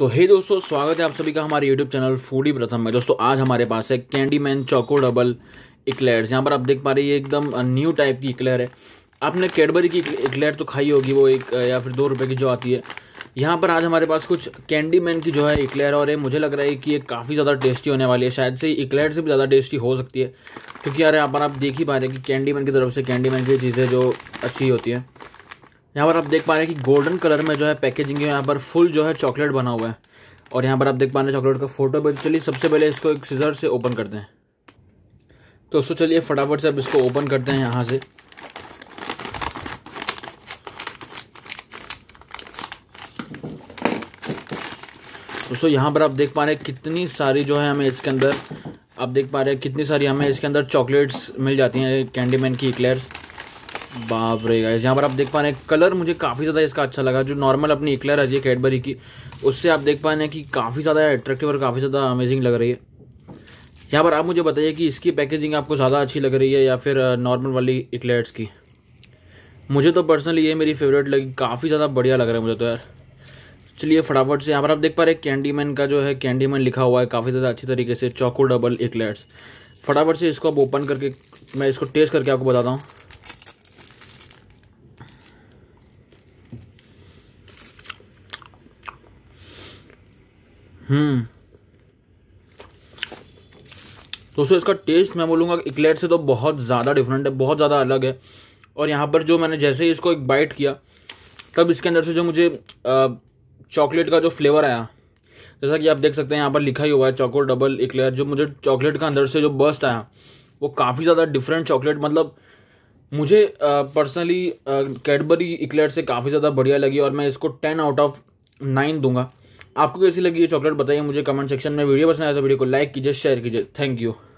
तो हे दोस्तों स्वागत है आप सभी का हमारे यूट्यूब चैनल फूडी प्रथम में दोस्तों आज हमारे पास है candy man choco double eclair यहाँ पर आप देख पा रहे हैं एकदम न्यू टाइप की इक्लेयर है आपने कैडबरी की इक्लेयर तो खाई होगी वो एक या फिर दो रुपये की जो आती है यहाँ पर आज हमारे पास कुछ कैंडी मैन की जो है इक्लेयर और ये मुझे लग रहा है कि ये काफ़ी ज़्यादा टेस्टी होने वाली है शायद से इक्लेयर से भी ज़्यादा टेस्टी हो सकती है क्योंकि यार यहाँ पर आप देख ही पा रहे हैं कि कैंडी मैन की तरफ से कैंडी मैन की चीज़ें जो अच्छी होती हैं यहाँ पर आप देख पा रहे हैं कि गोल्डन कलर में जो है पैकेजिंग यहाँ पर फुल जो है चॉकलेट बना हुआ है और यहाँ पर आप देख पा रहे हैं चॉकलेट का फोटो पर चलिए सबसे पहले इसको एक सीजर से ओपन करते हैं तो दोस्तों चलिए फटाफट से अब इसको ओपन करते हैं यहाँ से दोस्तों यहाँ पर आप देख पा रहे हैं कितनी सारी जो है हमें इसके अंदर आप देख पा रहे हैं कितनी सारी हमें इसके अंदर चॉकलेट्स मिल जाती हैं कैंडीमैन की इक्लेयर्स बाप रे गाइस यहाँ पर आप देख पा रहे हैं कलर मुझे काफ़ी ज़्यादा इसका अच्छा लगा जो नॉर्मल अपनी इक्लर है कैडबरी की उससे आप देख पा रहे हैं कि काफ़ी ज़्यादा अट्रैक्टिव और काफ़ी ज़्यादा अमेजिंग लग रही है यहाँ पर आप मुझे बताइए कि इसकी पैकेजिंग आपको ज़्यादा अच्छी लग रही है या फिर नॉर्मल uh, वाली इक्लेट्स की मुझे तो पर्सनली ये मेरी फेवरेट लगी काफ़ी ज़्यादा बढ़िया लग रहा है मुझे तो यार चलिए फटाफट से यहाँ पर आप देख पा रहे हैं कैंडी मैन का जो है कैंडी मैन लिखा हुआ है काफ़ी ज़्यादा अच्छी तरीके से चौको डबल इक्लेट्स फटाफट से इसको आप ओपन करके मैं इसको टेस्ट करके आपको बताता हूँ दोस्तों हम्म। इसका टेस्ट मैं बोलूँगा इकलेट से तो बहुत ज़्यादा डिफरेंट है बहुत ज़्यादा अलग है और यहाँ पर जो मैंने जैसे ही इसको एक बाइट किया तब इसके अंदर से जो मुझे चॉकलेट का जो फ्लेवर आया जैसा कि आप देख सकते हैं यहाँ पर लिखा ही हुआ है चॉकलेट डबल इक्लेयर जो मुझे चॉकलेट का अंदर से जो बस्ट आया वो काफ़ी ज़्यादा डिफरेंट चॉकलेट मतलब मुझे पर्सनली कैडबरी इक्लेयर से काफ़ी ज़्यादा बढ़िया लगी और मैं इसको टेन आउट ऑफ नाइन दूंगा आपको कैसी लगी ये चॉकलेट बताइए मुझे कमेंट सेक्शन में वीडियो पसंद आया तो वीडियो को लाइक कीजिए शेयर कीजिए थैंक यू